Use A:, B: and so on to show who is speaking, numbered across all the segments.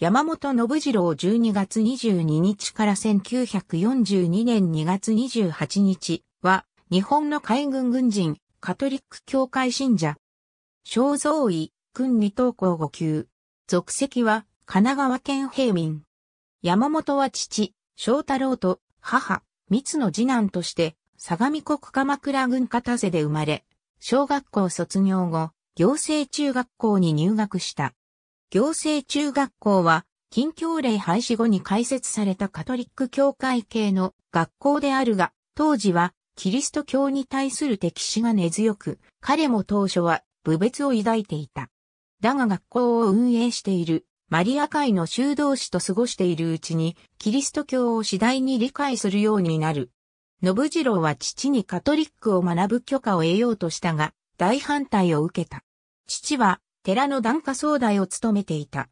A: 山本信次郎12月22日から1942年2月28日は、日本の海軍軍人、カトリック教会信者。肖像医、君二等校五級。属籍は、神奈川県平民。山本は父、翔太郎と母、三つの次男として、相模国鎌倉郡片瀬で生まれ、小学校卒業後、行政中学校に入学した。行政中学校は、近況令廃止後に開設されたカトリック教会系の学校であるが、当時はキリスト教に対する敵視が根強く、彼も当初は部別を抱いていた。だが学校を運営しているマリア会の修道士と過ごしているうちに、キリスト教を次第に理解するようになる。信次郎は父にカトリックを学ぶ許可を得ようとしたが、大反対を受けた。父は寺の檀家総代を務めていた。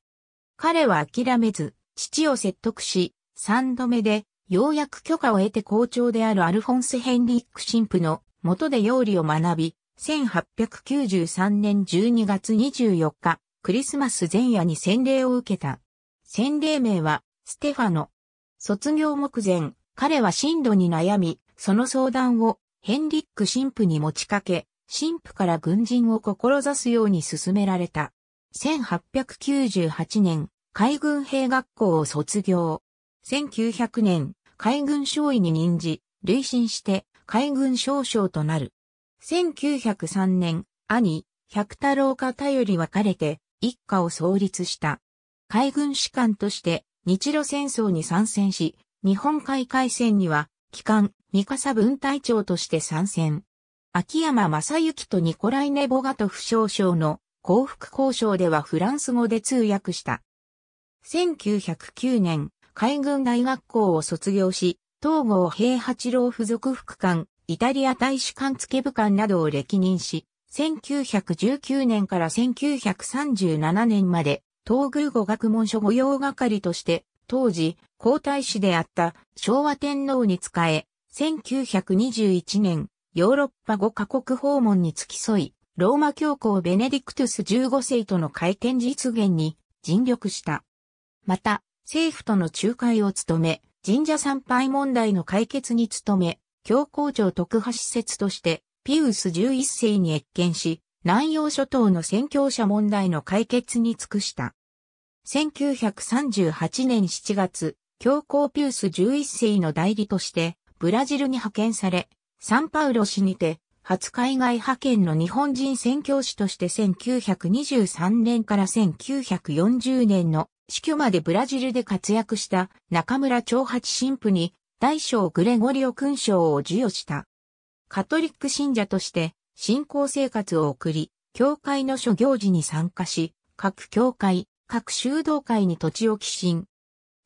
A: 彼は諦めず、父を説得し、三度目で、ようやく許可を得て校長であるアルフォンス・ヘンリック神父の元で料理を学び、1893年12月24日、クリスマス前夜に洗礼を受けた。洗礼名は、ステファノ。卒業目前、彼は進路に悩み、その相談をヘンリック神父に持ちかけ、神父から軍人を志すように進められた。1898年、海軍兵学校を卒業。1900年、海軍少尉に任じ、累進して海軍少将となる。1903年、兄、百太郎方より別れて、一家を創立した。海軍士官として、日露戦争に参戦し、日本海海戦には、機関、三笠分隊長として参戦。秋山正幸とニコライネ・ボガトフ少将の幸福交渉ではフランス語で通訳した。1909年、海軍大学校を卒業し、東郷平八郎附属副官、イタリア大使館付部官などを歴任し、1919年から1937年まで、東宮語学問所御用係として、当時、皇太子であった昭和天皇に仕え、1921年、ヨーロッパ5カ国訪問に付き添い、ローマ教皇ベネディクトゥス15世との会見実現に尽力した。また、政府との仲介を務め、神社参拝問題の解決に努め、教皇庁特派施設として、ピウス11世に越見し、南洋諸島の宣教者問題の解決に尽くした。1938年7月、教皇ピウス11世の代理として、ブラジルに派遣され、サンパウロ市にて、初海外派遣の日本人宣教師として1923年から1940年の死去までブラジルで活躍した中村長八神父に大将グレゴリオ勲章を授与した。カトリック信者として信仰生活を送り、教会の諸行事に参加し、各教会、各修道会に土地を寄進。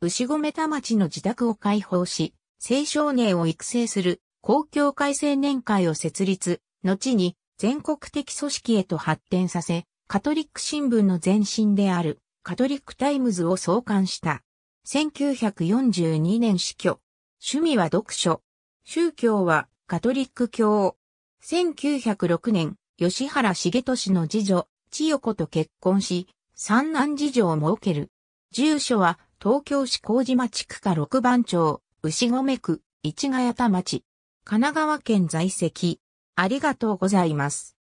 A: 牛込田町の自宅を開放し、青少年を育成する公共改正年会を設立、後に全国的組織へと発展させ、カトリック新聞の前身であるカトリックタイムズを創刊した。1942年死去。趣味は読書。宗教はカトリック教。1906年、吉原茂俊の次女、千代子と結婚し、三男次女を設ける。住所は東京市麹町区下六番町、牛込区、市ヶ谷田町。神奈川県在籍。ありがとうございます。